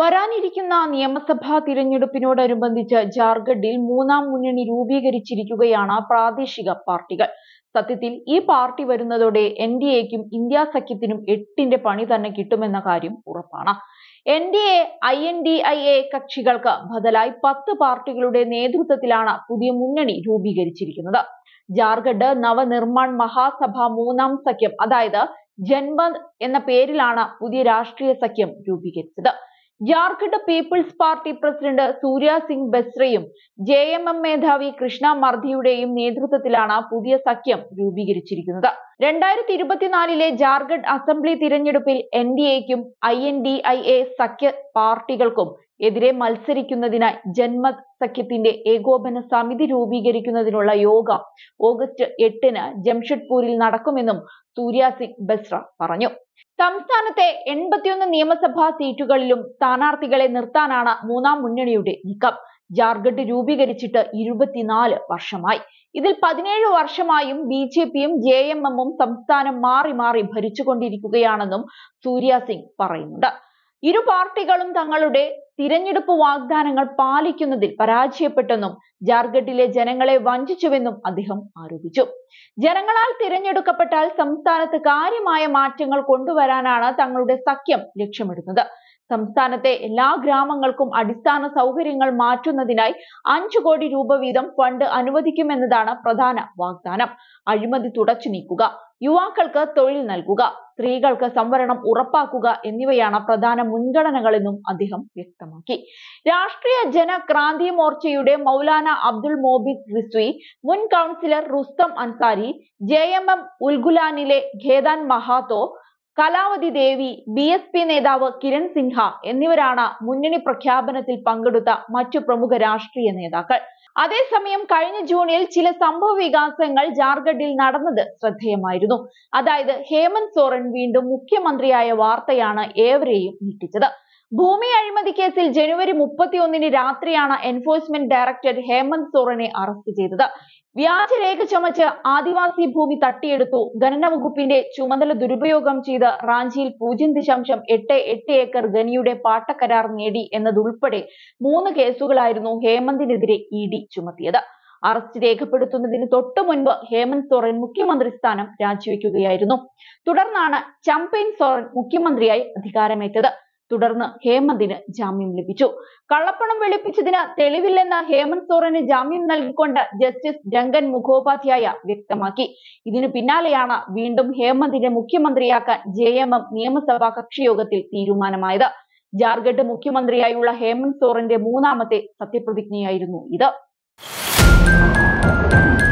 വരാനിരിക്കുന്ന നിയമസഭാ തിരഞ്ഞെടുപ്പിനോടനുബന്ധിച്ച് ജാർഖണ്ഡിൽ മൂന്നാം മുന്നണി രൂപീകരിച്ചിരിക്കുകയാണ് പ്രാദേശിക പാർട്ടികൾ സത്യത്തിൽ ഈ പാർട്ടി വരുന്നതോടെ എൻ ഡി എക്കും ഇന്ത്യ സഖ്യത്തിനും എട്ടിന്റെ പണി തന്നെ കിട്ടുമെന്ന കാര്യം ഉറപ്പാണ് N D A I N D I A കക്ഷികൾക്ക് ബദലായി പത്ത് പാർട്ടികളുടെ നേതൃത്വത്തിലാണ് പുതിയ മുന്നണി രൂപീകരിച്ചിരിക്കുന്നത് ജാർഖണ്ഡ് നവനിർമ്മാൺ മഹാസഭ മൂന്നാം സഖ്യം അതായത് ജൻബന്ദ് എന്ന പേരിലാണ് പുതിയ രാഷ്ട്രീയ സഖ്യം രൂപീകരിച്ചത് Jharkhand People's Party president Surya Singh ബസ്രയും ജെ എം എം മേധാവി കൃഷ്ണ മർദിയുടെയും നേതൃത്വത്തിലാണ് പുതിയ സഖ്യം രൂപീകരിച്ചിരിക്കുന്നത് രണ്ടായിരത്തി ഇരുപത്തിനാലിലെ ജാർഖണ്ഡ് അസംബ്ലി തിരഞ്ഞെടുപ്പിൽ എൻ ഡി എക്കും I N D I A സഖ്യ പാർട്ടികൾക്കും എതിരെ മത്സരിക്കുന്നതിനായി ജന്മ സഖ്യത്തിന്റെ ഏകോപന സമിതി രൂപീകരിക്കുന്നതിനുള്ള യോഗ ഓഗസ്റ്റ് എട്ടിന് ജംഷഡ്പൂരിൽ നടക്കുമെന്നും സൂര്യ സിംഗ് ബസ്ര പറഞ്ഞു സംസ്ഥാനത്തെ എൺപത്തിയൊന്ന് നിയമസഭാ സീറ്റുകളിലും സ്ഥാനാർത്ഥികളെ നിർത്താനാണ് മൂന്നാം മുന്നണിയുടെ നീക്കം ജാർഖണ്ഡ് രൂപീകരിച്ചിട്ട് ഇരുപത്തിനാല് വർഷമായി ഇതിൽ പതിനേഴ് വർഷമായും ബി ജെ പിയും ജെ എം എമ്മും സംസ്ഥാനം മാറി മാറി ഭരിച്ചുകൊണ്ടിരിക്കുകയാണെന്നും സൂര്യ സിംഗ് പറയുന്നുണ്ട് ഇരു പാർട്ടികളും തങ്ങളുടെ തിരഞ്ഞെടുപ്പ് വാഗ്ദാനങ്ങൾ പാലിക്കുന്നതിൽ പരാജയപ്പെട്ടെന്നും ജാർഖണ്ഡിലെ ജനങ്ങളെ വഞ്ചിച്ചുവെന്നും അദ്ദേഹം ആരോപിച്ചു ജനങ്ങളാൽ തിരഞ്ഞെടുക്കപ്പെട്ടാൽ സംസ്ഥാനത്ത് കാര്യമായ മാറ്റങ്ങൾ കൊണ്ടുവരാനാണ് തങ്ങളുടെ സഖ്യം ലക്ഷ്യമിടുന്നത് സംസ്ഥാനത്തെ എല്ലാ ഗ്രാമങ്ങൾക്കും അടിസ്ഥാന സൗകര്യങ്ങൾ മാറ്റുന്നതിനായി അഞ്ചു കോടി രൂപ വീതം ഫണ്ട് അനുവദിക്കുമെന്നതാണ് പ്രധാന വാഗ്ദാനം അഴിമതി തുടച്ചു നീക്കുക യുവാക്കൾക്ക് തൊഴിൽ നൽകുക സ്ത്രീകൾക്ക് സംവരണം ഉറപ്പാക്കുക എന്നിവയാണ് പ്രധാന മുൻഗണനകളെന്നും അദ്ദേഹം വ്യക്തമാക്കി രാഷ്ട്രീയ ജനക്രാന്തി മോർച്ചയുടെ മൗലാന അബ്ദുൽ മോബിദ് റിസ്വി മുൻ councillor Rustam Ansari J M M ഉൽഗുലാനിലെ Khedan Mahato Kalavati Devi B S P നേതാവ് കിരൺ സിൻഹ എന്നിവരാണ് മുന്നണി പ്രഖ്യാപനത്തിൽ പങ്കെടുത്ത മറ്റു പ്രമുഖ രാഷ്ട്രീയ നേതാക്കൾ അതേസമയം കഴിഞ്ഞ ജൂണിൽ ചില സംഭവ വികാസങ്ങൾ ജാർഖണ്ഡിൽ നടന്നത് ശ്രദ്ധേയമായിരുന്നു അതായത് ഹേമന്ത് സോറൻ വീണ്ടും മുഖ്യമന്ത്രിയായ വാർത്തയാണ് ഏവരെയും ഞെട്ടിച്ചത് ഭൂമി അഴിമതി കേസിൽ ജനുവരി മുപ്പത്തിയൊന്നിന് രാത്രിയാണ് എൻഫോഴ്സ്മെന്റ് ഡയറക്ടറേറ്റ് ഹേമന്ത് സോറനെ അറസ്റ്റ് ചെയ്തത് വ്യാജരേഖ ചമച്ച് ആദിവാസി ഭൂമി തട്ടിയെടുത്തു ഖനന വകുപ്പിന്റെ ചുമതല ദുരുപയോഗം ചെയ്ത് റാഞ്ചിയിൽ പൂജ്യം ദശാംശം എട്ട് എട്ട് ഏക്കർ ഖനിയുടെ പാട്ടക്കരാർ നേടി എന്നതുൾപ്പെടെ മൂന്ന് കേസുകളായിരുന്നു ഹേമന്തിനെതിരെ ഇ ഡി ചുമത്തിയത് അറസ്റ്റ് രേഖപ്പെടുത്തുന്നതിന് തൊട്ടു മുൻപ് ഹേമന്ത് സോറൻ മുഖ്യമന്ത്രി സ്ഥാനം രാജിവെക്കുകയായിരുന്നു തുടർന്നാണ് ചമ്പേൻ സോറൻ മുഖ്യമന്ത്രിയായി അധികാരമേറ്റത് തുടർന്ന് ഹേമന്തിന് ജാമ്യം ലഭിച്ചു കള്ളപ്പണം വെളുപ്പിച്ചതിന് തെളിവില്ലെന്ന് ഹേമന്ത് സോറന് ജാമ്യം നൽകിക്കൊണ്ട് ജസ്റ്റിസ് രംഗൻ മുഖോപാധ്യായ വ്യക്തമാക്കി ഇതിനു പിന്നാലെയാണ് വീണ്ടും ഹേമന്തിനെ മുഖ്യമന്ത്രിയാക്കാൻ ജെ എം എം നിയമസഭാ കക്ഷിയോഗത്തിൽ തീരുമാനമായത് ജാർഖണ്ഡ് മുഖ്യമന്ത്രിയായുള്ള ഹേമന്ത് സോറന്റെ മൂന്നാമത്തെ സത്യപ്രതിജ്ഞയായിരുന്നു ഇത്